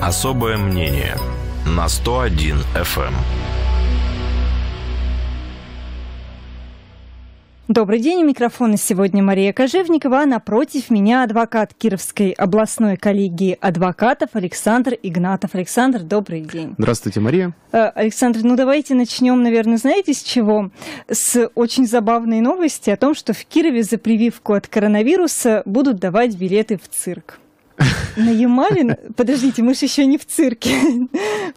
Особое мнение на 101 FM. Эм. Добрый день. У микрофона сегодня Мария Кожевникова, а напротив меня адвокат Кировской областной коллегии адвокатов Александр Игнатов. Александр, добрый день. Здравствуйте, Мария. Э, Александр, ну давайте начнем, наверное, знаете с чего? С очень забавной новости о том, что в Кирове за прививку от коронавируса будут давать билеты в цирк. На Ямале... Подождите, мы же еще не в цирке.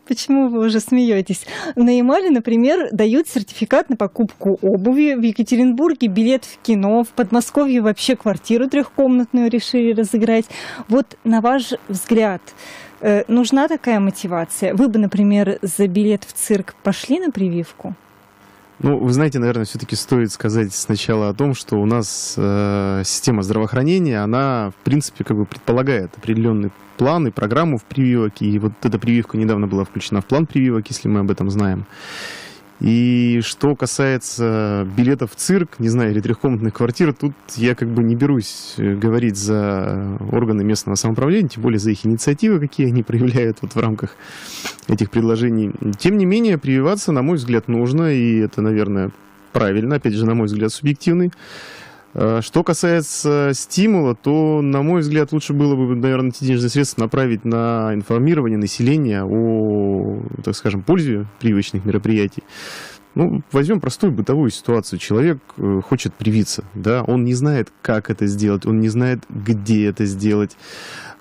Почему вы уже смеетесь? На Ямале, например, дают сертификат на покупку обуви. В Екатеринбурге билет в кино. В Подмосковье вообще квартиру трехкомнатную решили разыграть. Вот на ваш взгляд, э, нужна такая мотивация? Вы бы, например, за билет в цирк пошли на прививку? Ну, вы знаете, наверное, все-таки стоит сказать сначала о том, что у нас э, система здравоохранения, она, в принципе, как бы предполагает определенные планы, программу в прививок. И вот эта прививка недавно была включена в план прививок, если мы об этом знаем. И что касается билетов в цирк, не знаю, или трехкомнатных квартир, тут я как бы не берусь э, говорить за органы местного самоуправления, тем более за их инициативы, какие они проявляют вот в рамках этих предложений. Тем не менее, прививаться, на мой взгляд, нужно, и это, наверное, правильно, опять же, на мой взгляд, субъективный. А, что касается стимула, то, на мой взгляд, лучше было бы, наверное, эти денежные средства направить на информирование населения о, так скажем, пользе прививочных мероприятий. Ну, возьмем простую бытовую ситуацию. Человек э, хочет привиться, да, он не знает, как это сделать, он не знает, где это сделать.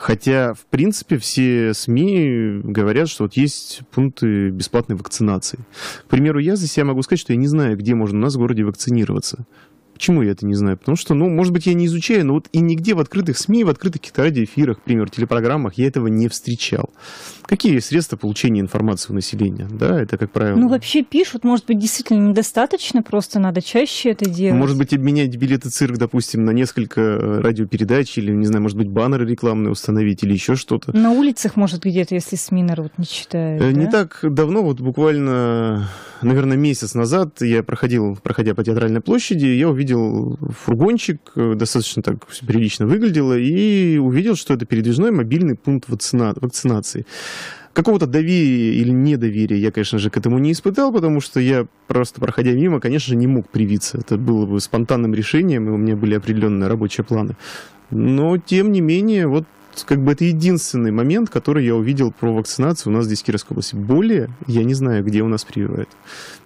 Хотя, в принципе, все СМИ говорят, что вот есть пункты бесплатной вакцинации. К примеру, я за себя могу сказать, что я не знаю, где можно у нас в городе вакцинироваться. Почему я это не знаю? Потому что, ну, может быть, я не изучаю, но вот и нигде в открытых СМИ, в открытых каких-то радиоэфирах, например, телепрограммах я этого не встречал. Какие средства получения информации у населения? Да, это как правило. Ну, вообще пишут, может быть, действительно недостаточно, просто надо чаще это делать. Может быть, обменять билеты цирк, допустим, на несколько радиопередач или, не знаю, может быть, баннеры рекламные установить или еще что-то. На улицах, может, где-то, если СМИ народ не читают. Э, не да? так давно, вот буквально, наверное, месяц назад я проходил, проходя по театральной площади, я увидел фургончик, э, достаточно так прилично выглядело, и увидел, что это передвижной мобильный пункт вакцина... вакцинации. Какого-то доверия или недоверия я, конечно же, к этому не испытал, потому что я просто, проходя мимо, конечно же, не мог привиться. Это было бы спонтанным решением, и у меня были определенные рабочие планы. Но, тем не менее, вот как бы это единственный момент, который я увидел про вакцинацию у нас здесь в Кировской области. Более я не знаю, где у нас прививают.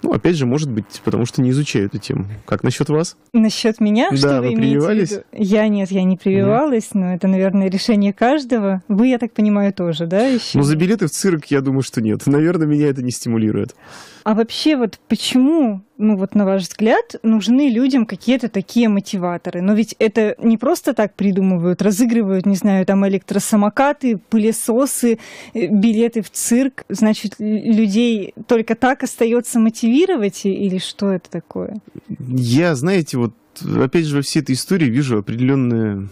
Ну, опять же, может быть, потому что не изучаю эту тему. Как насчет вас? Насчет меня? Да, что вы, вы прививались? Я нет, я не прививалась, но это, наверное, решение каждого. Вы, я так понимаю, тоже, да? Еще? Ну, за билеты в цирк, я думаю, что нет. Наверное, меня это не стимулирует. А вообще вот почему, ну вот на ваш взгляд, нужны людям какие-то такие мотиваторы? Но ведь это не просто так придумывают, разыгрывают, не знаю, там электросамокаты, пылесосы, э, билеты в цирк. Значит, людей только так остается мотивировать или что это такое? Я, знаете, вот опять же, во всей этой истории вижу определенное,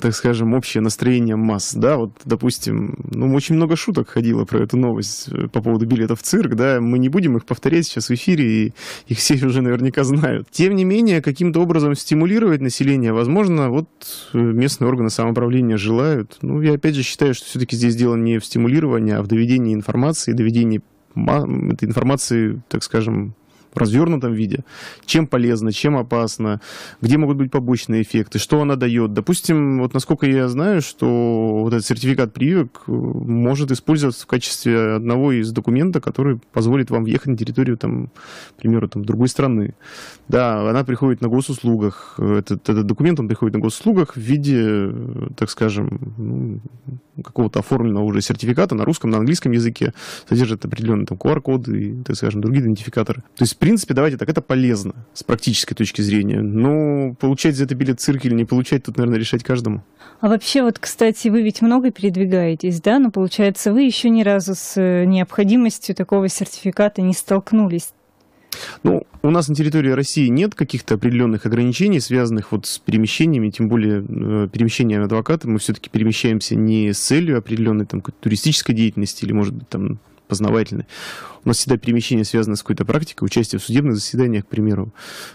так скажем, общее настроение масс, да, вот, допустим, ну, очень много шуток ходило про эту новость э, по поводу билетов в цирк, да, мы не будем их повторять сейчас в эфире, и их все уже наверняка знают. Тем не менее, каким-то образом стимулировать население, возможно, вот э, местные органы самоуправления желают. Ну, я опять же считаю, что все-таки здесь дело не в стимулировании, а в доведении информации, доведении этой информации, так скажем, развернутом виде, чем полезно, чем опасно, где могут быть побочные эффекты, что она дает. Допустим, вот насколько я знаю, что вот этот сертификат прививок э, может использоваться в качестве одного из документов, который позволит вам въехать на территорию, там, к примеру, там, другой страны. Да, она приходит на госуслугах. Э, этот, этот документ, он приходит на госуслугах в виде, э, так скажем, ну, какого-то оформленного уже сертификата на русском, на английском языке. Содержит определенные там QR-коды и, так скажем, другие идентификаторы. То есть принципе, давайте так, это полезно с практической точки зрения. Но ну, получать за это билет цирк или не получать, тут, наверное, решать каждому. А вообще, вот, кстати, вы ведь много передвигаетесь, да? Но ну, получается, вы еще ни разу с э, необходимостью такого сертификата не столкнулись. Ну, у нас на территории России нет каких-то определенных ограничений, связанных вот с перемещениями, тем более э, перемещением адвоката. Мы все-таки перемещаемся не с целью определенной там, туристической деятельности или, может быть, там, познавательный. У нас всегда перемещение связано с какой-то практикой, участие в судебных заседаниях, к примеру.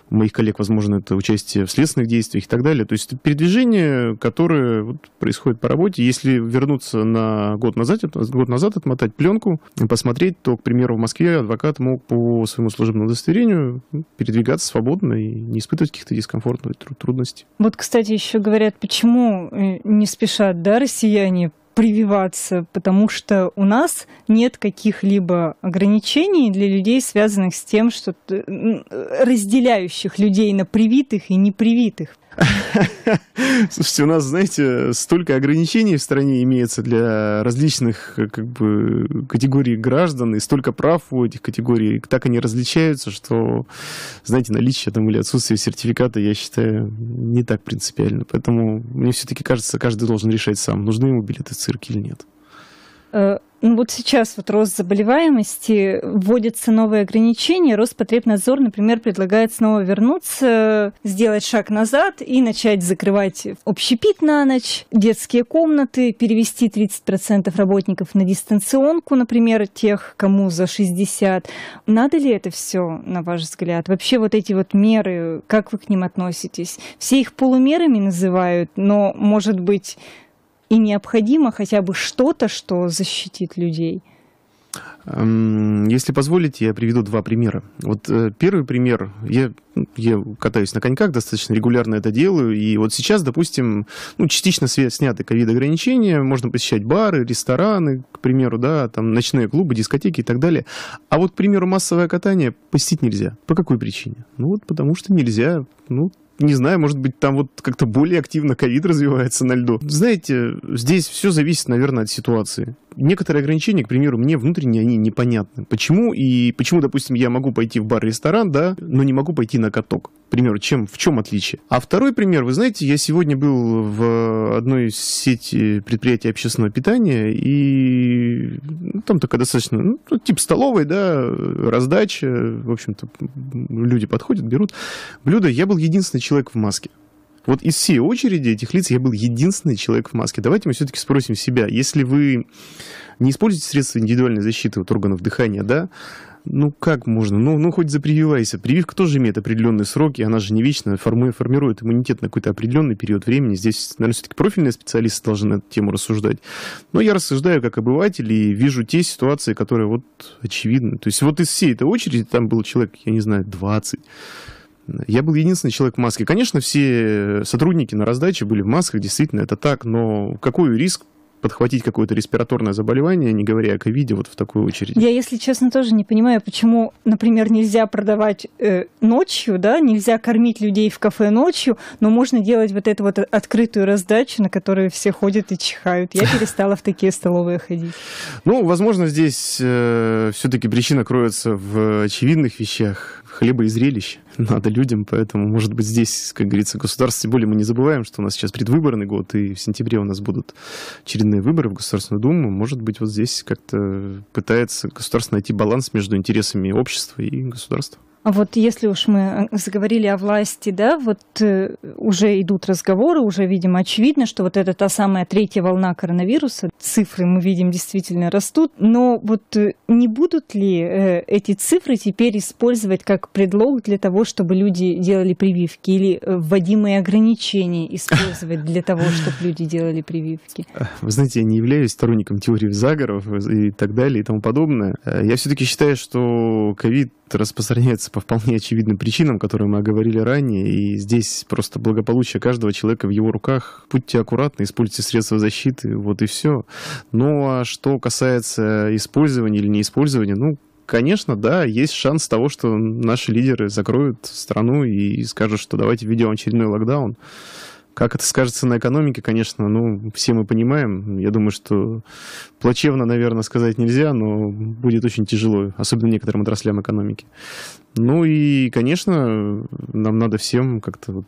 У моих коллег, возможно, это участие в следственных действиях и так далее. То есть это передвижение, которое вот происходит по работе. Если вернуться на год назад, год назад отмотать пленку и посмотреть, то, к примеру, в Москве адвокат мог по своему служебному удостоверению передвигаться свободно и не испытывать каких-то дискомфортных трудностей. Вот, кстати, еще говорят, почему э, не спешат да, россияне прививаться, потому что у нас нет каких-либо ограничений для людей, связанных с тем, что э, разделяющих людей на привитых и непривитых. Слушайте, у нас, знаете, столько ограничений в стране имеется для различных э, как бы, категорий граждан, и столько прав у этих категорий, так они различаются, что, знаете, наличие там или отсутствие сертификата, я считаю, не так принципиально. Поэтому мне все-таки кажется, каждый должен решать сам, нужны ему билеты в цирк или нет. Э, ну вот сейчас вот рост заболеваемости, вводятся новые ограничения, Роспотребнадзор, например, предлагает снова вернуться, сделать шаг назад и начать закрывать общепит на ночь, детские комнаты, перевести 30% работников на дистанционку, например, тех, кому за 60. Надо ли это все, на ваш взгляд? Вообще вот эти вот меры, как вы к ним относитесь? Все их полумерами называют, но, может быть, и необходимо хотя бы что-то, что защитит людей. Эм, если позволите, я приведу два примера. Вот э, первый пример, я, я катаюсь на коньках, достаточно регулярно это делаю, и вот сейчас, допустим, ну, частично сняты ковид-ограничения, можно посещать бары, рестораны, к примеру, да, там ночные клубы, дискотеки и так далее. А вот, к примеру, массовое катание посетить нельзя. По какой причине? Ну вот потому что нельзя, ну, не знаю, может быть, там вот как-то более активно ковид развивается на льду. Знаете, здесь все зависит, наверное, от ситуации. Некоторые ограничения, к примеру, мне внутренние они непонятны. Почему? И почему, допустим, я могу пойти в бар-ресторан, да, но не могу пойти на каток? пример чем, в чем отличие? А второй пример, вы знаете, я сегодня был в одной сети предприятий общественного питания, и ну, там такая достаточно, ну, типа столовой, да, раздача, в общем-то, люди подходят, берут блюдо. Я был единственный человек в маске. Вот из всей очереди этих лиц я был единственный человек в маске. Давайте мы все-таки спросим себя, если вы не используете средства индивидуальной защиты от органов дыхания, да, ну как можно? Ну, ну хоть запрививайся. Прививка тоже имеет определенные сроки, она же не вечна, формирует иммунитет на какой-то определенный период времени. Здесь, наверное, все-таки профильные специалисты должны на эту тему рассуждать. Но я рассуждаю как обыватель и вижу те ситуации, которые вот очевидны. То есть вот из всей этой очереди там был человек, я не знаю, 20. Я был единственный человек в маске. Конечно, все э, сотрудники на раздаче были в масках, действительно, это так, но какой риск подхватить какое-то респираторное заболевание, не говоря о ковиде, вот в такую очередь. Я, если честно, тоже не понимаю, почему, например, нельзя продавать э, ночью, да, нельзя кормить людей в кафе ночью, но можно делать вот эту вот открытую раздачу, на которую все ходят и чихают. Я перестала в такие столовые ходить. Ну, возможно, здесь э, все-таки причина кроется в очевидных вещах, хлеба и зрелищ надо людям, поэтому, может быть, здесь, как говорится, государство, тем более мы не забываем, что у нас сейчас предвыборный год, и в сентябре у нас будут очередные выборы в Государственную Думу, может быть, вот здесь как-то пытается государство найти баланс между интересами общества и государства. А вот если уж мы э, заговорили о власти, да, вот э, уже идут разговоры, уже, видимо, очевидно, что вот это та самая третья волна коронавируса, цифры мы видим действительно растут, но вот э, не будут ли эти цифры теперь использовать как предлог для того, чтобы люди делали прививки или вводимые ограничения использовать для того, чтобы люди делали прививки? Вы знаете, я не являюсь сторонником теории заговоров и так далее и тому подобное. Я все-таки считаю, что ковид распространяется по вполне очевидным причинам, которые мы оговорили ранее, и здесь просто благополучие каждого человека в его руках. Будьте аккуратны, используйте средства защиты, вот и все. Ну а что касается использования или неиспользования, ну, конечно, да, есть шанс того, что наши лидеры закроют страну и скажут, что давайте введем очередной локдаун. Как это скажется на экономике, конечно, ну, все мы понимаем. Я думаю, что плачевно, наверное, сказать нельзя, но будет очень тяжело, особенно некоторым отраслям экономики. Ну и, конечно, нам надо всем как-то вот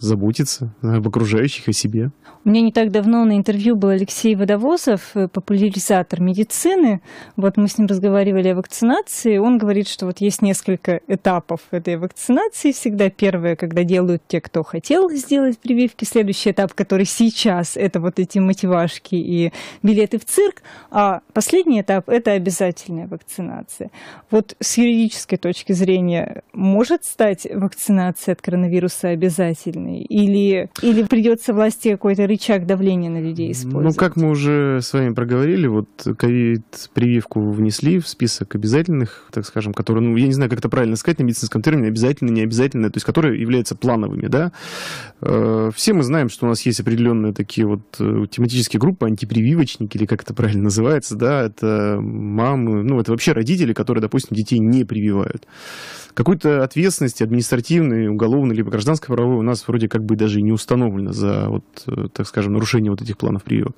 заботиться об окружающих, о себе. У меня не так давно на интервью был Алексей Водовозов, э, популяризатор медицины. Вот мы с ним разговаривали о вакцинации. Он говорит, что вот есть несколько этапов этой вакцинации. Всегда первое, когда делают те, кто хотел сделать прививки. Следующий этап, который сейчас, это вот эти мотивашки и билеты в цирк. А последний этап – это обязательная вакцинация. Вот с юридической точки зрения может стать вакцинация от коронавируса обязательной? стороны? Или, или придется власти какой-то рычаг давления на людей ну, использовать? Ну, как мы уже с вами проговорили, вот ковид-прививку внесли в список обязательных, так скажем, которые, ну, я не знаю, как это правильно сказать на медицинском термине, обязательно, не обязательно, то есть которые являются плановыми, да. Э, все мы знаем, что у нас есть определенные такие вот э, тематические группы, антипрививочники, или как это правильно называется, да, это мамы, ну, это вообще родители, которые, допустим, детей не прививают. Какой-то ответственности административной, уголовной, либо гражданской правовой у нас вроде вроде как бы даже и не установлено за, вот, э, так скажем, нарушение вот этих планов прививок.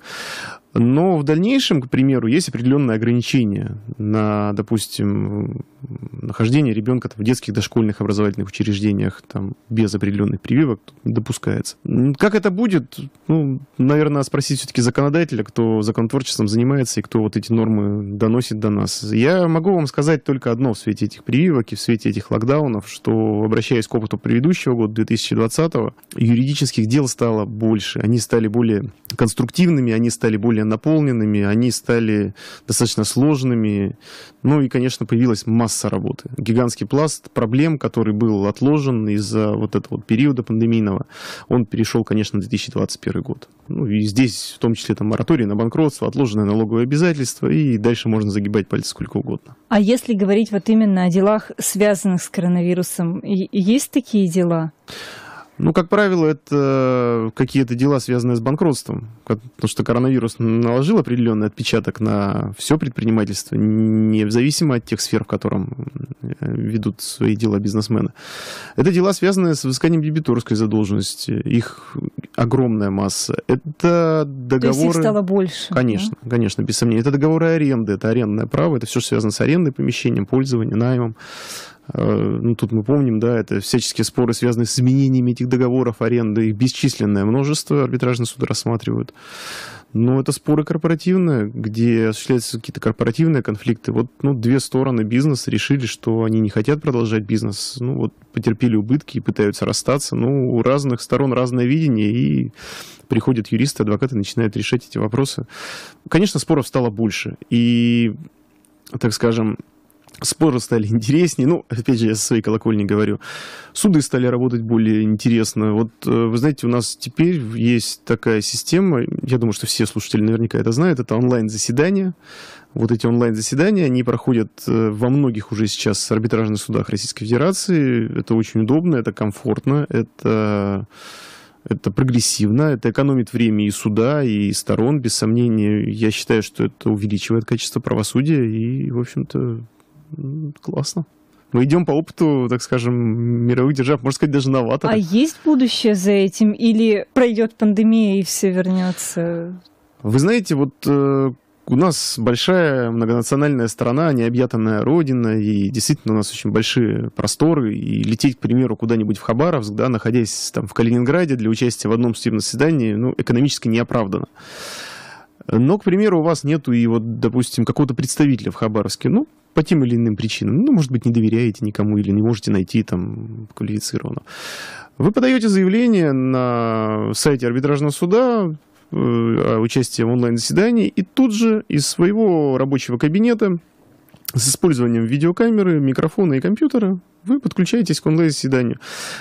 Но в дальнейшем, к примеру, есть определенные ограничения на, допустим, нахождение ребенка там, в детских дошкольных образовательных учреждениях там, без определенных прививок допускается. Как это будет? Ну, наверное, спросить все-таки законодателя, кто законотворчеством занимается и кто вот эти нормы доносит до нас. Я могу вам сказать только одно в свете этих прививок и в свете этих локдаунов, что, обращаясь к опыту предыдущего года, 2020, юридических дел стало больше. Они стали более конструктивными, они стали более более наполненными, они стали достаточно сложными. Ну и, конечно, появилась масса работы. Гигантский пласт проблем, который был отложен из-за вот этого вот периода пандемийного, он перешел, конечно, в 2021 год. Ну и здесь в том числе там мораторий на банкротство, отложенное налоговое обязательство, и дальше можно загибать пальцы сколько угодно. А если говорить вот именно о делах, связанных с коронавирусом, есть такие дела? Ну, как правило, это э, какие-то дела, связанные с банкротством. Потому что коронавирус наложил определенный отпечаток на все предпринимательство, независимо от тех сфер, в котором э, ведут свои дела бизнесмены. Это дела, связанные с взысканием дебиторской задолженности. Их огромная масса. Это договоры... То есть их стало больше. Конечно, да? конечно, без сомнения. Это договоры аренды, это арендное право, это все, что связано с арендой, помещением, пользованием, наймом. Э, ну, тут мы помним, да, это всяческие споры, связанные с изменениями этих договоров аренды, их бесчисленное множество, арбитражные суды рассматривают. Но это споры корпоративные, где осуществляются какие-то корпоративные конфликты. Вот ну, две стороны бизнеса решили, что они не хотят продолжать бизнес. Ну, вот потерпели убытки и пытаются расстаться. Ну, у разных сторон разное видение, и приходят юристы, адвокаты, начинают решать эти вопросы. Конечно, споров стало больше. И, так скажем, Споры стали интереснее. Ну, опять же, я со своей колокольни говорю. Суды стали работать более интересно. Вот, э, вы знаете, у нас теперь есть такая система, я думаю, что все слушатели наверняка это знают, это онлайн-заседания. Вот эти онлайн-заседания, они проходят э, во многих уже сейчас арбитражных судах Российской Федерации. Это очень удобно, это комфортно, это это прогрессивно, это экономит время и суда, и сторон, без сомнения. Я считаю, что это увеличивает качество правосудия и, в общем-то, классно. Мы идем по опыту, так скажем, мировых держав, можно сказать, даже новаторов. А есть будущее за этим? Или пройдет пандемия и все вернется? Вы знаете, вот э, у нас большая многонациональная страна, необъятная родина, и действительно у нас очень большие просторы, и лететь, к примеру, куда-нибудь в Хабаровск, да, находясь там в Калининграде для участия в одном судебном заседании, ну, экономически неоправданно. Но, к примеру, у вас нету и вот, допустим, какого-то представителя в Хабаровске, ну, по тем или иным причинам. Ну, может быть, не доверяете никому или не можете найти там квалифицированного. Вы подаете заявление на сайте арбитражного суда, э, о участии в онлайн-заседании, и тут же из своего рабочего кабинета с использованием видеокамеры, микрофона и компьютера вы подключаетесь к онлайн-заседанию.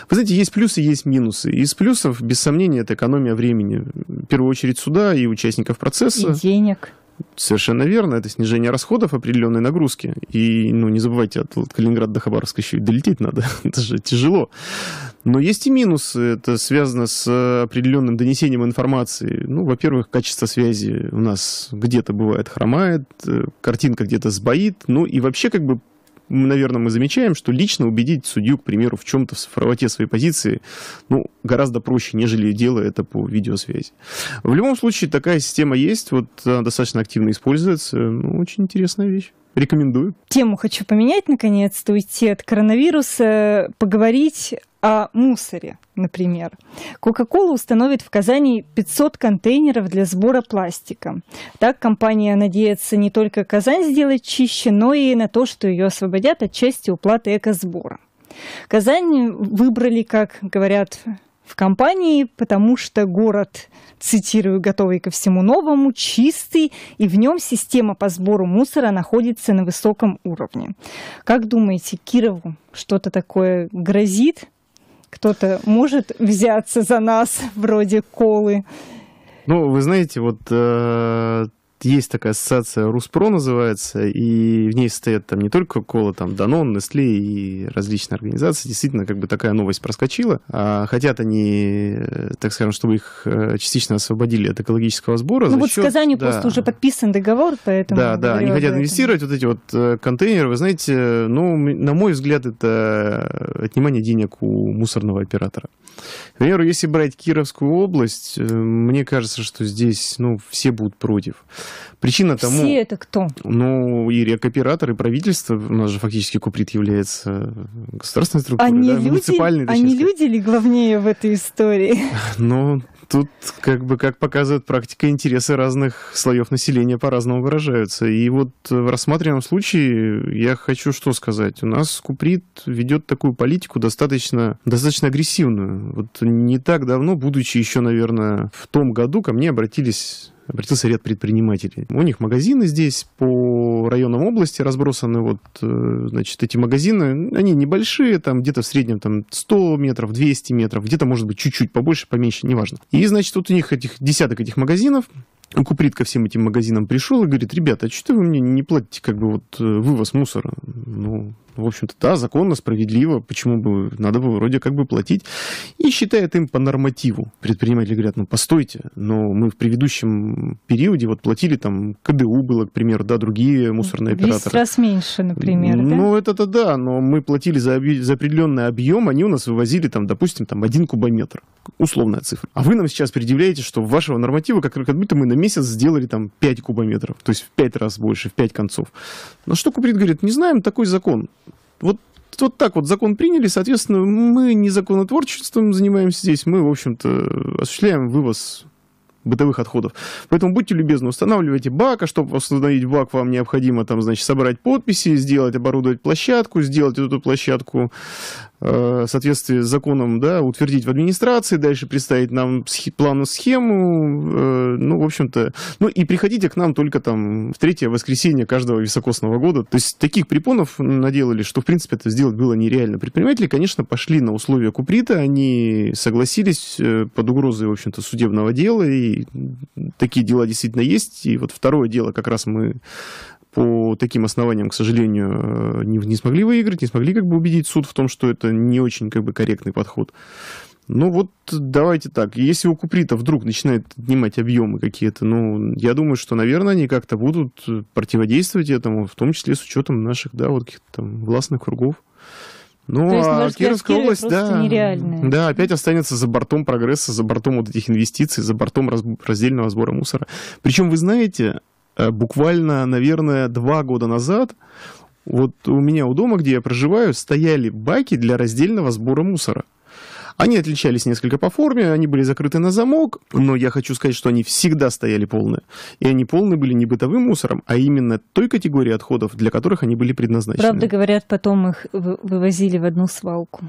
Вы знаете, есть плюсы, есть минусы. Из плюсов, без сомнения, это экономия времени. В первую очередь суда и участников процесса. И денег. Совершенно верно, это снижение расходов определенной нагрузки. И, ну, не забывайте, от, от Калининграда до Хабаровска еще и долететь надо, это же тяжело. Но есть и минусы, это связано с э, определенным донесением информации. Ну, во-первых, качество связи у нас где-то бывает хромает, э, картинка где-то сбоит, ну и вообще как бы наверное, мы замечаем, что лично убедить судью, к примеру, в чем-то в правоте своей позиции, ну, гораздо проще, нежели делая это по видеосвязи. В любом случае, такая система есть, вот она достаточно активно используется. Ну, очень интересная вещь. Рекомендую. Тему хочу поменять, наконец-то, уйти от коронавируса, поговорить о мусоре, например. Кока-кола установит в Казани 500 контейнеров для сбора пластика. Так компания надеется не только Казань сделать чище, но и на то, что ее освободят от части уплаты экосбора. Казань выбрали, как говорят в компании, потому что город, цитирую, готовый ко всему новому, чистый, и в нем система по сбору мусора находится на высоком уровне. Как думаете, Кирову что-то такое грозит? Кто-то может взяться за нас вроде колы? Ну, вы знаете, вот э, есть такая ассоциация Руспро называется, и в ней стоят там не только Кола, там Данон, Нестле и различные организации. Действительно, как бы такая новость проскочила. А хотят они, э, так скажем, чтобы их э, частично освободили от экологического сбора. Ну вот счет... с Казани да. просто уже подписан договор, поэтому... Да, да, они хотят инвестировать вот эти вот э, контейнеры. Вы знаете, ну, на мой взгляд, это отнимание денег у мусорного оператора. Например, если брать Кировскую область, мне кажется, что здесь, ну, все будут против. Причина Все тому... Все это кто? Ну, и рекоператор, и правительство. У нас же фактически Куприт является государственной структурой, они да? люди, муниципальной. Они люди ли главнее в этой истории? Ну, тут, как бы, как показывает практика, интересы разных слоев населения по-разному выражаются. И вот в рассматриваемом случае я хочу что сказать. У нас Куприт ведет такую политику достаточно, достаточно агрессивную. Вот не так давно, будучи еще, наверное, в том году, ко мне обратились обратился ряд предпринимателей. У них магазины здесь по районам области разбросаны, вот, э, значит, эти магазины, они небольшие, там где-то в среднем там 100 метров, 200 метров, где-то, может быть, чуть-чуть побольше, поменьше, неважно. И, значит, вот у них этих десяток этих магазинов, Куприт ко всем этим магазинам пришел и говорит, ребята, а что вы мне не платите как бы вот э, вывоз мусора? Ну, в общем-то, да, законно, справедливо, почему бы, надо было вроде как бы платить. И считает им по нормативу. Предприниматели говорят, ну, постойте, но мы в предыдущем периоде вот платили там КДУ было, к примеру, да, другие мусорные 200 операторы. 200 раз меньше, например, ну, да? Ну, это-то да, но мы платили за, за определенный объем, они у нас вывозили там, допустим, там один кубометр. Условная цифра. А вы нам сейчас предъявляете, что вашего норматива как, как будто мы на месяц сделали там 5 кубометров, то есть в 5 раз больше, в 5 концов. На что Куприт говорит, не знаем, такой закон. Вот вот так вот закон приняли, соответственно, мы не законотворчеством занимаемся здесь, мы, в общем-то, осуществляем вывоз бытовых отходов. Поэтому будьте любезны, устанавливайте бак, а чтобы установить бак, вам необходимо там, значит, собрать подписи, сделать, оборудовать площадку, сделать эту площадку Э, соответствии с законом, да, утвердить в администрации, дальше представить нам плану схему, э, ну, в общем-то, ну, и приходите к нам только там в третье воскресенье каждого високосного года. То есть таких препонов наделали, что, в принципе, это сделать было нереально. Предприниматели, конечно, пошли на условия Куприта, они согласились э, под угрозой, в общем-то, судебного дела, и такие дела действительно есть. И вот второе дело как раз мы по таким основаниям, к сожалению, э, не, не смогли выиграть, не смогли как бы убедить суд в том, что это не очень как бы корректный подход. Ну вот давайте так, если у Куприта вдруг начинает отнимать объемы какие-то, ну, я думаю, что, наверное, они как-то будут противодействовать этому, в том числе с учетом наших, да, вот каких-то там властных кругов. Ну, То есть, а сказать, Кировская область, да, нереальная. да, опять останется за бортом прогресса, за бортом вот этих инвестиций, за бортом раз, раздельного сбора мусора. Причем, вы знаете, Э, буквально, наверное, два года назад вот у меня у дома, где я проживаю, стояли баки для раздельного сбора мусора. Они отличались несколько по форме, они были закрыты на замок, но я хочу сказать, что они всегда стояли полные. И они полные были не бытовым мусором, а именно той категории отходов, для которых они были предназначены. Правда, говорят, потом их вывозили в одну свалку.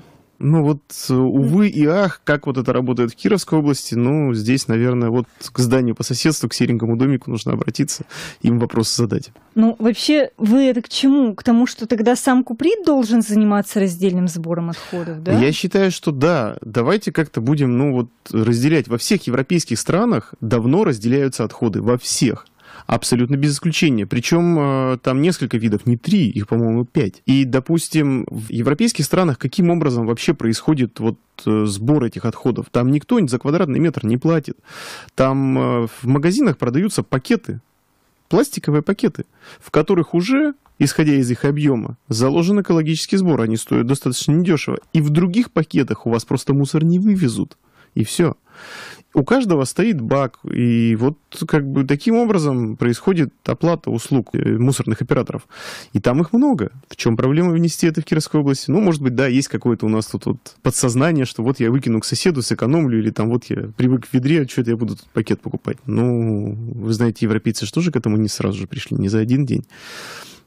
Ну вот, э, увы и ах, как вот это работает в Кировской области, ну, здесь, наверное, вот к зданию по соседству, к серенькому домику нужно обратиться, им вопросы задать. Ну, вообще, вы это к чему? К тому, что тогда сам Куприт должен заниматься раздельным сбором отходов, да? Я считаю, что да. Давайте как-то будем, ну, вот разделять. Во всех европейских странах давно разделяются отходы, во всех. Абсолютно без исключения. Причем э, там несколько видов, не три, их, по-моему, пять. И, допустим, в европейских странах каким образом вообще происходит вот э, сбор этих отходов? Там никто за квадратный метр не платит. Там э, в магазинах продаются пакеты, пластиковые пакеты, в которых уже исходя из их объема, заложен экологический сбор, они стоят достаточно недешево. И в других пакетах у вас просто мусор не вывезут. И все у каждого стоит бак, и вот как бы таким образом происходит оплата услуг э, мусорных операторов. И там их много. В чем проблема внести это в Кировской области? Ну, может быть, да, есть какое-то у нас тут вот подсознание, что вот я выкину к соседу, сэкономлю, или там вот я привык к ведре, а что-то я буду тут пакет покупать. Ну, вы знаете, европейцы же тоже к этому не сразу же пришли, не за один день.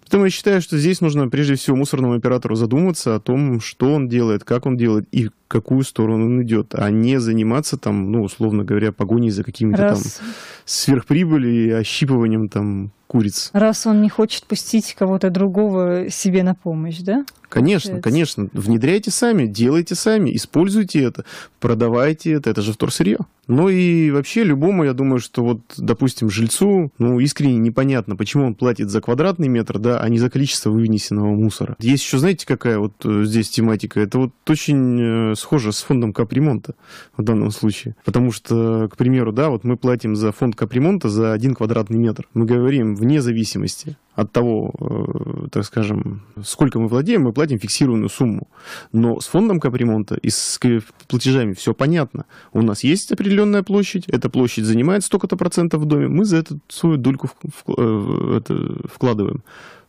Поэтому я считаю, что здесь нужно прежде всего мусорному оператору задуматься о том, что он делает, как он делает и в какую сторону он идет, а не заниматься там, ну, условно говоря, погоней за какими-то Раз. там сверхприбыли и ощипыванием там куриц. Раз он не хочет пустить кого-то другого себе на помощь, да? Конечно, конечно. Внедряйте сами, делайте сами, используйте это, продавайте это. Это же вторсырье. Ну и вообще любому, я думаю, что вот, допустим, жильцу, ну, искренне непонятно, почему он платит за квадратный метр, да, а не за количество вынесенного мусора. Есть еще, знаете, какая вот э, здесь тематика? Это вот очень э, схоже с фондом капремонта в данном случае. Потому что, к примеру, да, вот мы платим за фонд капремонта за один квадратный метр. Мы говорим, вне зависимости от того, э, так скажем, сколько мы владеем, мы платим фиксированную сумму. Но с фондом капремонта и с платежами все понятно. У нас есть определенная площадь, эта площадь занимает столько-то процентов в доме, мы за эту свою дольку э, вкладываем.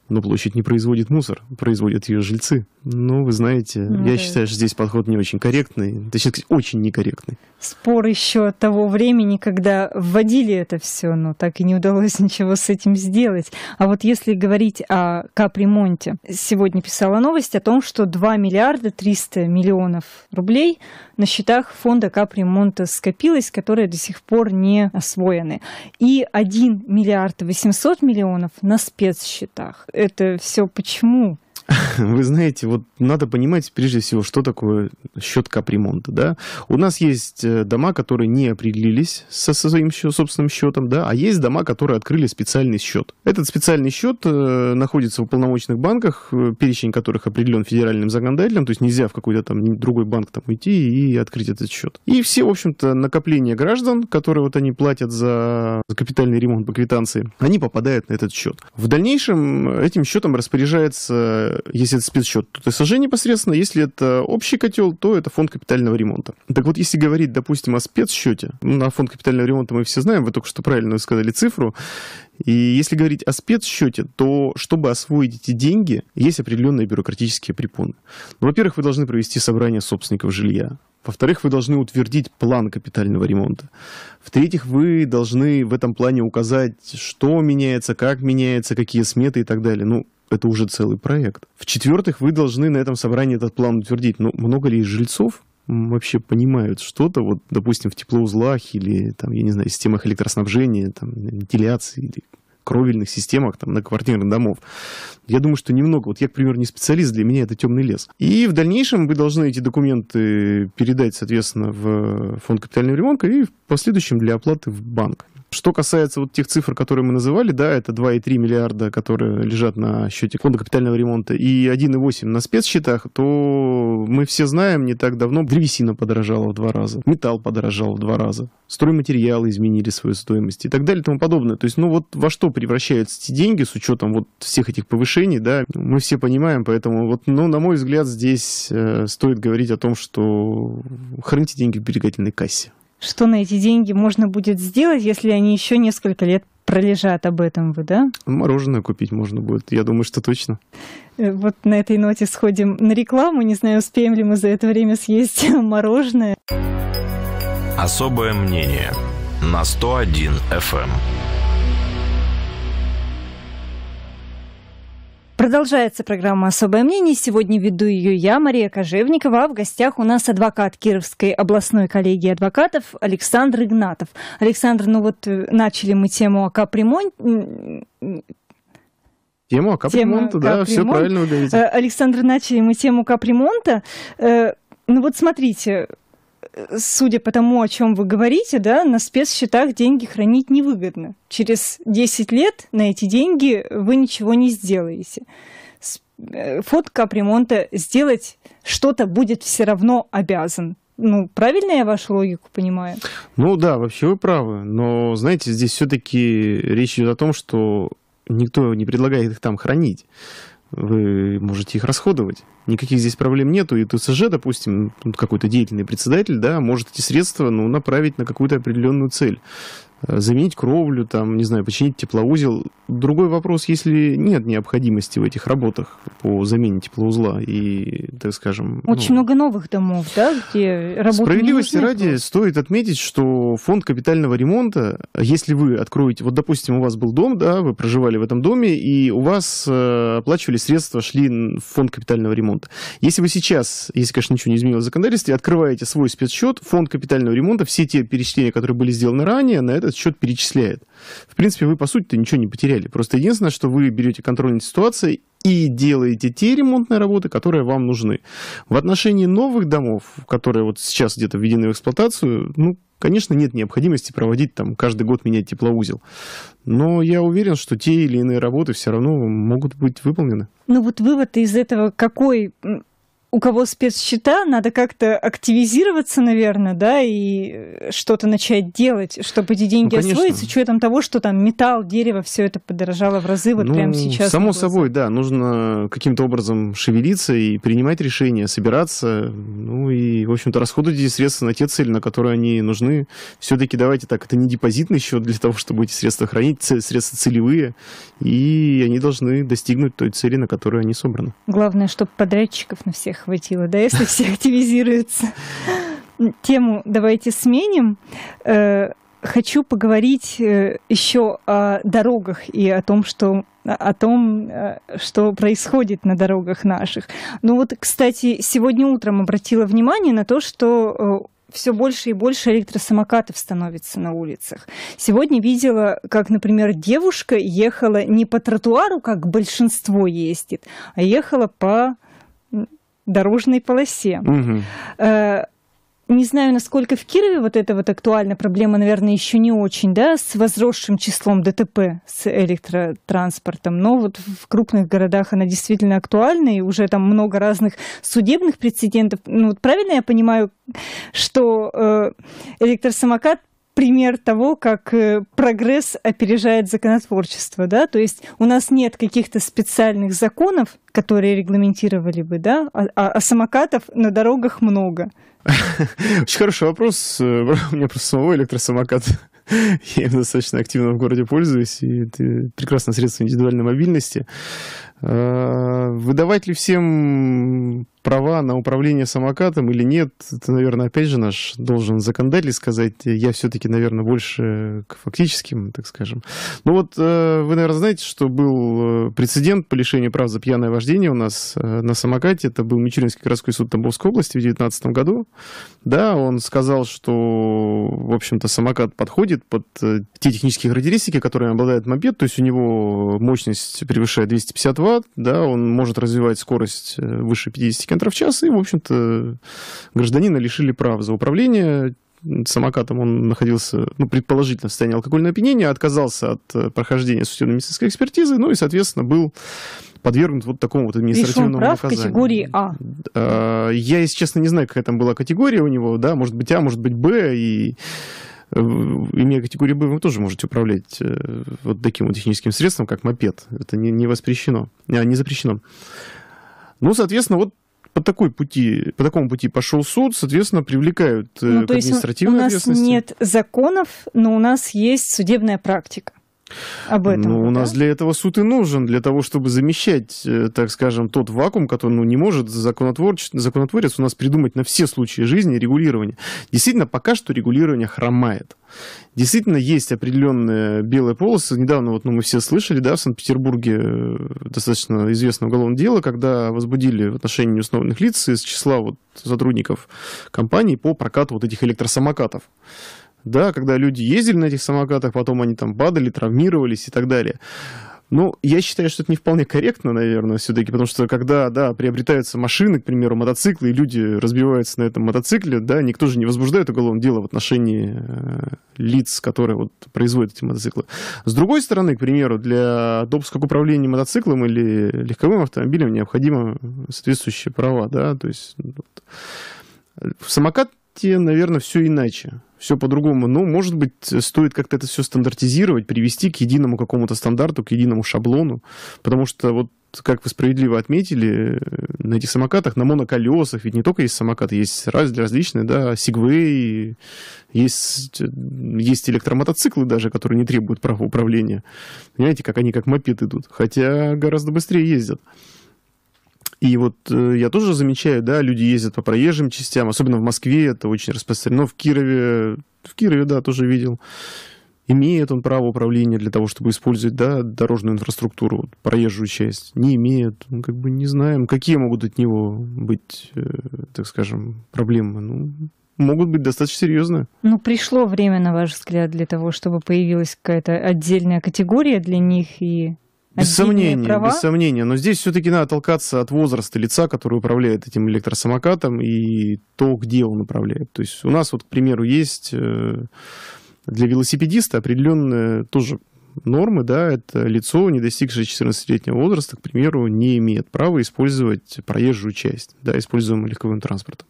Но площадь не производит мусор, производят ее жильцы. Но ну, вы знаете, ну, я да. считаю, что здесь подход не очень корректный, точнее сказать, очень некорректный. Спор еще того времени, когда вводили это все, но так и не удалось ничего с этим сделать. А вот если говорить о капремонте, сегодня писала новость о том, что 2 миллиарда 300 миллионов рублей на счетах фонда капремонта скопилось, которые до сих пор не освоены. И 1 миллиард 800 миллионов на спецсчетах это все почему? Вы знаете, вот надо понимать прежде всего, что такое счет капремонта. Да? У нас есть э, дома, которые не определились со, своим собственным счетом, да? а есть дома, которые открыли специальный счет. Этот специальный счет э, находится в полномочных банках, э, перечень которых определен федеральным законодателем, то есть нельзя в какой-то там другой банк там уйти и открыть этот счет. И все, в общем-то, накопления граждан, которые вот они платят за капитальный ремонт по квитанции, они попадают на этот счет. В дальнейшем этим счетом распоряжается если это спецсчет, то ТСЖ непосредственно, если это общий котел, то это фонд капитального ремонта. Так вот, если говорить, допустим, о спецсчете, ну, на фонд капитального ремонта мы все знаем, вы только что правильно сказали цифру, и если говорить о спецсчете, то чтобы освоить эти деньги, есть определенные бюрократические препоны. Ну, во-первых, вы должны провести собрание собственников жилья. Во-вторых, вы должны утвердить план капитального ремонта. В-третьих, вы должны в этом плане указать, что меняется, как меняется, какие сметы и так далее. Ну, это уже целый проект. В-четвертых, вы должны на этом собрании этот план утвердить. Но ну, много ли жильцов вообще понимают что-то, вот, допустим, в теплоузлах или, там, я не знаю, системах электроснабжения, там, вентиляции или кровельных системах там, на квартирных домов. Я думаю, что немного. Вот я, к примеру, не специалист, для меня это темный лес. И в дальнейшем вы должны эти документы передать, соответственно, в фонд капитального ремонта и в последующем для оплаты в банк. Что касается вот тех цифр, которые мы называли, да, это 2,3 миллиарда, которые лежат на счете фонда капитального ремонта, и 1,8 на спецсчетах, то мы все знаем, не так давно древесина подорожала в два раза, металл подорожал в два раза, стройматериалы изменили свою стоимость и так далее и тому подобное. То есть, ну вот во что превращаются эти деньги с учетом вот всех этих повышений, да, мы все понимаем, поэтому вот, ну, на мой взгляд, здесь э, стоит говорить о том, что храните деньги в сберегательной кассе что на эти деньги можно будет сделать, если они еще несколько лет пролежат об этом вы, да? Мороженое купить можно будет, я думаю, что точно. Э, вот на этой ноте сходим на рекламу. Не знаю, успеем ли мы за это время съесть мороженое. Особое мнение на 101 FM. Продолжается программа «Особое мнение». Сегодня веду ее я, Мария Кожевникова. А в гостях у нас адвокат Кировской областной коллегии адвокатов Александр Игнатов. Александр, ну вот э, начали мы тему о капремонт... Тему капремонта, тему да, капремонт. все правильно вы говорите. Э, Александр, начали мы тему капремонта. Э, ну вот смотрите, судя по тому, о чем вы говорите, да, на спецсчетах деньги хранить невыгодно. Через 10 лет на эти деньги вы ничего не сделаете. Э, Фонд капремонта сделать что-то будет все равно обязан. Ну, правильно я вашу логику понимаю? Ну да, вообще вы правы. Но, знаете, здесь все-таки речь идет о том, что никто не предлагает их там хранить вы можете их расходовать. Никаких здесь проблем нету. И ТСЖ, допустим, какой-то деятельный председатель, да, может эти средства ну, направить на какую-то определенную цель. Э, заменить кровлю, там, не знаю, починить теплоузел. Другой вопрос, если нет необходимости в этих работах по замене теплоузла и, так скажем... Ну, Очень ну, много новых домов, да, где работы Справедливости нужны, ради просто. стоит отметить, что фонд капитального ремонта, если вы откроете... Вот, допустим, у вас был дом, да, вы проживали в этом доме, и у вас э, оплачивали средства, шли в фонд капитального ремонта. Если вы сейчас, если, конечно, ничего не изменилось в законодательстве, открываете свой спецсчет, фонд капитального ремонта, все те перечисления, которые были сделаны ранее, на это этот счет перечисляет. В принципе, вы, по сути-то, ничего не потеряли. Просто единственное, что вы берете контроль над ситуацией и делаете те ремонтные работы, которые вам нужны. В отношении новых домов, которые вот сейчас где-то введены в эксплуатацию, ну, конечно, нет необходимости проводить там каждый год менять теплоузел. Но я уверен, что те или иные работы все равно могут быть выполнены. Ну вот вывод из этого какой? у кого спецсчета, надо как-то активизироваться, наверное, да, и э, что-то начать делать, чтобы эти деньги ну, конечно. освоить, с учетом того, что там металл, дерево, все это подорожало в разы вот ну, прямо сейчас. Само собой, да, нужно каким-то образом шевелиться и принимать решения, собираться, ну и, в общем-то, расходовать эти средства на те цели, на которые они нужны. Все-таки давайте так, это не депозитный счет для того, чтобы эти средства хранить, средства целевые, и они должны достигнуть той цели, на которую они собраны. Главное, чтобы подрядчиков на всех хватило, да, если все активизируются. Тему давайте сменим. Э, хочу поговорить э, еще о дорогах и о том, что о том, э, что происходит на дорогах наших. Ну вот, кстати, сегодня утром обратила внимание на то, что все больше и больше электросамокатов становится на улицах. Сегодня видела, как, например, девушка ехала не по тротуару, как большинство ездит, а ехала по дорожной полосе. Э, не знаю, насколько в Кирове вот эта вот актуальна проблема, наверное, еще не очень, да, с возросшим числом ДТП с электротранспортом, но вот в крупных городах она действительно актуальна, и уже там много разных судебных прецедентов. Ну, вот правильно я понимаю, что э, электросамокат пример того, как э, прогресс опережает законотворчество, да, то есть у нас нет каких-то специальных законов, которые регламентировали бы, да, а, а, а самокатов на дорогах много. Очень хороший вопрос. У меня просто самого электросамокат. Я им достаточно активно в городе пользуюсь, и это прекрасное средство индивидуальной мобильности. Э, выдавать ли всем права на управление самокатом или нет, это, наверное, опять же наш должен законодатель сказать. Я все-таки, наверное, больше к фактическим, так скажем. Ну вот э, вы, наверное, знаете, что был э, прецедент по лишению прав за пьяное вождение у нас на самокате. Это был Мичуринский городской суд Тамбовской области в 2019 году. Да, он сказал, что, в общем-то, самокат подходит под те технические характеристики, которые обладает мопед, то есть у него мощность превышает 250 ватт, захват, да, он может развивать скорость э, выше 50 км в час, и, в общем-то, гражданина лишили прав за управление самокатом он находился, ну, предположительно, в состоянии алкогольного опьянения, отказался от э, прохождения судебно-медицинской экспертизы, ну и, соответственно, был подвергнут вот такому вот административному прав наказанию. категории а? а. Я, если честно, не знаю, какая там была категория у него, да, может быть А, может быть Б, и имея категорию Б, вы тоже можете управлять э, вот таким вот техническим средством, как мопед. Это не, не воспрещено, а, не запрещено. Ну, соответственно, вот по такой пути, по такому пути пошел суд, соответственно, привлекают э, ну, к административной ответственности. У нас нет законов, но у нас есть судебная практика об ну, этом. Ну, у да? нас для этого суд и нужен, для того, чтобы замещать, э, так скажем, тот вакуум, который ну, не может законотворец, законотворец у нас придумать на все случаи жизни регулирование. Действительно, пока что регулирование хромает. Действительно, есть определенные белые полосы. Недавно вот, ну, мы все слышали, да, в Санкт-Петербурге э, достаточно известное уголовное дело, когда возбудили в отношении неустановленных лиц из числа вот, сотрудников компании по прокату вот этих электросамокатов да, когда люди ездили на этих самокатах, потом они там падали, травмировались и так далее. Ну, я считаю, что это не вполне корректно, наверное, все-таки, потому что когда, да, приобретаются машины, к примеру, мотоциклы, и люди разбиваются на этом мотоцикле, да, никто же не возбуждает уголовное дело в отношении э, лиц, которые вот производят эти мотоциклы. С другой стороны, к примеру, для допуска к управлению мотоциклом или легковым автомобилем необходимы соответствующие права, да, то есть ну, вот, самокат маркете, наверное, все иначе. Все по-другому. Но, ну, может быть, стоит как-то это все стандартизировать, привести к единому какому-то стандарту, к единому шаблону. Потому что вот как вы справедливо отметили, э, на этих самокатах, на моноколесах, ведь не только есть самокаты, есть раз, различные, да, сигвей, есть, э, есть электромотоциклы даже, которые не требуют права управления. Понимаете, как они как мопед идут, хотя гораздо быстрее ездят. И вот э, я тоже замечаю, да, люди ездят по проезжим частям, особенно в Москве это очень распространено, в Кирове, в Кирове, да, тоже видел. Имеет он право управления для того, чтобы использовать да, дорожную инфраструктуру, вот, проезжую часть? Не имеет. Мы ну, как бы не знаем, какие могут от него быть, э, так скажем, проблемы. Ну, могут быть достаточно серьезно. Ну, пришло время, на ваш взгляд, для того, чтобы появилась какая-то отдельная категория для них и без сомнения, права. без сомнения. Но здесь все-таки надо толкаться от возраста лица, который управляет этим электросамокатом, и то, где он управляет. То есть у нас вот, к примеру, есть э, для велосипедиста определенные тоже нормы, да, это лицо, не достигшее 14-летнего возраста, к примеру, не имеет права использовать проезжую часть, да, используемую легковым транспортом.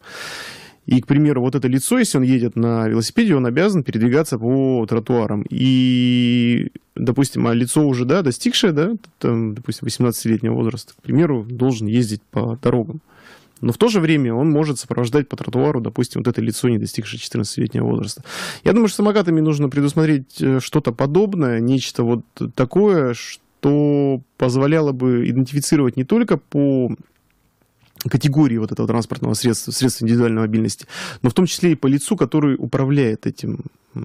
И, к примеру, вот это лицо, если он едет на велосипеде, он обязан передвигаться по тротуарам. И, допустим, а лицо уже, да, достигшее, да, там, допустим, 18-летнего возраста, к примеру, должен ездить по дорогам. Но в то же время он может сопровождать по тротуару, допустим, вот это лицо, не достигшее 14-летнего возраста. Я думаю, что самокатами нужно предусмотреть э, что-то подобное, нечто вот такое, что позволяло бы идентифицировать не только по категории вот этого транспортного средства, средств индивидуальной мобильности, но в том числе и по лицу, который управляет этим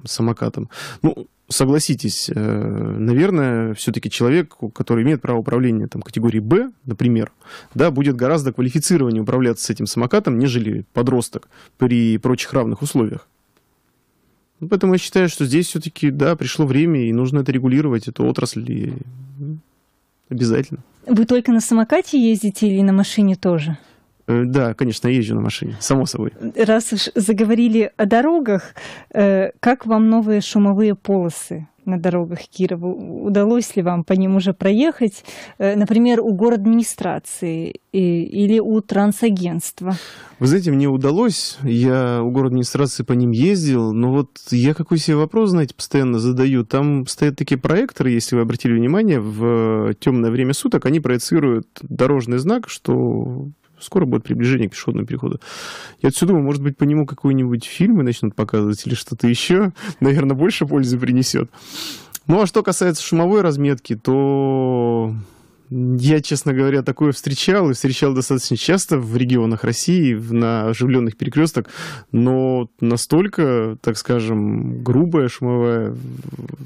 самокатом. Ну, согласитесь, э, наверное, все-таки человек, который имеет право управления там, категории Б, например, да, будет гораздо квалифицированнее управляться с этим самокатом, нежели подросток при прочих равных условиях. Поэтому я считаю, что здесь все-таки, да, пришло время, и нужно это регулировать, эту отрасль, и... обязательно. Вы только на самокате ездите или на машине тоже? Э, да, конечно, езжу на машине, само собой. Раз уж заговорили о дорогах, э, как вам новые шумовые полосы? на дорогах Кирова? Удалось ли вам по ним уже проехать, э, например, у город администрации или у трансагентства? Вы знаете, мне удалось, я у город администрации по ним ездил, но вот я какой себе вопрос, знаете, постоянно задаю. Там стоят такие проекторы, если вы обратили внимание, в темное время суток они проецируют дорожный знак, что скоро будет приближение к пешеходному переходу. Я все думаю, может быть, по нему какой-нибудь фильм начнут показывать или что-то еще. Наверное, больше пользы принесет. Ну, а что касается шумовой разметки, то я, честно говоря, такое встречал и встречал достаточно часто в регионах России, на оживленных перекрестках, но настолько, так скажем, грубая шумовая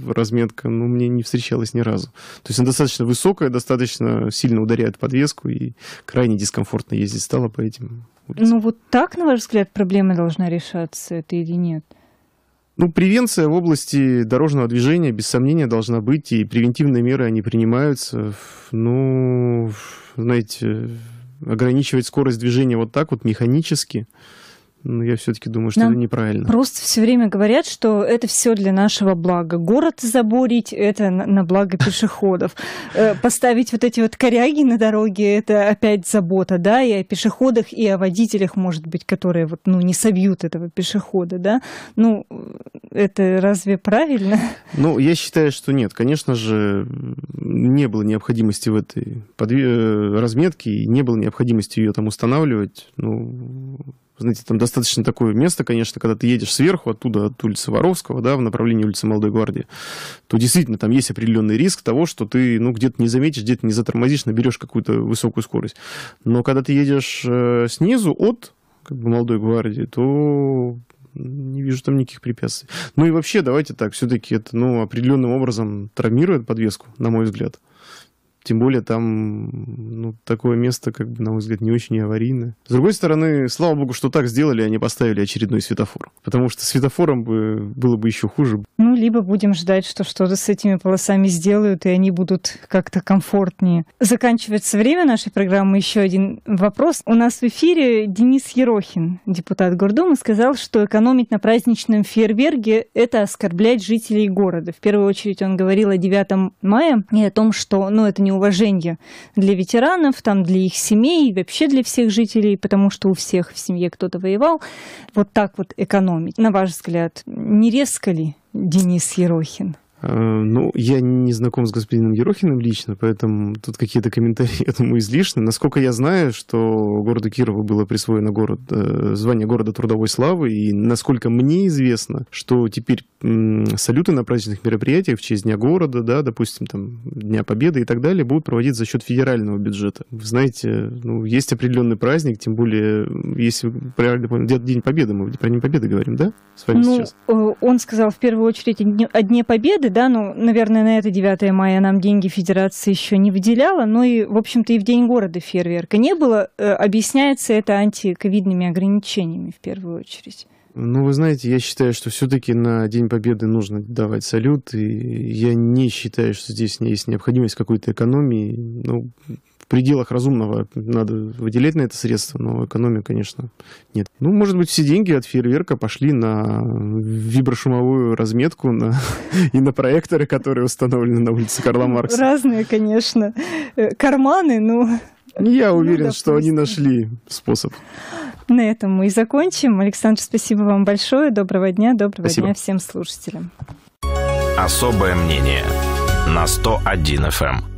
разметка, ну, мне не встречалась ни разу. То есть она достаточно высокая, достаточно сильно ударяет подвеску и крайне дискомфортно ездить стало по этим улицам. Ну вот так, на ваш взгляд, проблема должна решаться, это или нет? Ну, превенция в области дорожного движения, без сомнения, должна быть, и превентивные меры, они принимаются. Ну, знаете, ограничивать скорость движения вот так вот механически – но ну, я все-таки думаю, что Нам это неправильно. Просто все время говорят, что это все для нашего блага. Город заборить это на, благо пешеходов. Э, поставить вот эти вот коряги на дороге это опять забота, да, и о пешеходах, и о водителях, может быть, которые вот ну не собьют этого пешехода, да. Ну, это разве правильно? Ну, я считаю, что нет. Конечно же, не было необходимости в этой подве... Э, разметке, и не было необходимости ее там устанавливать. Ну, знаете, там достаточно такое место, конечно, когда ты едешь сверху, оттуда, от улицы Воровского, да, в направлении улицы Молодой Гвардии, то действительно там есть определенный риск того, что ты, ну, где-то не заметишь, где-то не затормозишь, наберешь какую-то высокую скорость. Но когда ты едешь э, снизу от как бы, Молодой Гвардии, то не вижу там никаких препятствий. Ну и вообще, давайте так, все-таки это, ну, определенным образом травмирует подвеску, на мой взгляд. Тем более там ну, такое место, как бы, на мой взгляд, не очень аварийное. С другой стороны, слава богу, что так сделали, они а поставили очередной светофор. Потому что светофором бы было бы еще хуже. Ну, либо будем ждать, что что-то с этими полосами сделают, и они будут как-то комфортнее. Заканчивается время нашей программы. Еще один вопрос. У нас в эфире Денис Ерохин, депутат Гордумы, сказал, что экономить на праздничном фейерверке – это оскорблять жителей города. В первую очередь он говорил о 9 мая и о том, что ну, это не уважения для ветеранов, там, для их семей, вообще для всех жителей, потому что у всех в семье кто-то воевал. Вот так вот экономить. На ваш взгляд, не резко ли Денис Ерохин? Э, ну, я не знаком с господином Ерохиным лично, поэтому тут какие-то комментарии, я думаю, излишны. Насколько я знаю, что городу Кирову было присвоено город, э, звание города трудовой славы, и насколько мне известно, что теперь салюты на праздничных мероприятиях в честь Дня города, да, допустим, там, Дня Победы и так далее, будут проводить за счет федерального бюджета. Вы знаете, ну, есть определенный праздник, тем более, если правильно День Победы, мы про День Победы говорим, да, с вами ну, сейчас? Э, он сказал в первую очередь о Дне Победы, да, ну, наверное, на это 9 мая нам деньги федерации еще не выделяла, но и, в общем-то, и в День города фейерверка не было. Э, объясняется это антиковидными ограничениями в первую очередь. Ну, вы знаете, я считаю, что все-таки на День Победы нужно давать салют, и я не считаю, что здесь есть необходимость какой-то экономии. Ну, в пределах разумного надо выделять на это средства, но экономия, конечно, нет. Ну, может быть, все деньги от фейерверка пошли на виброшумовую разметку на... и на проекторы, которые установлены на улице Карла ну, Маркса. Разные, конечно, э, карманы, Ну, ну Я ну уверен, ну, что они нашли способ. На этом мы и закончим. Александр, спасибо вам большое. Доброго дня, доброго спасибо. дня всем слушателям. Особое мнение на 101 FM.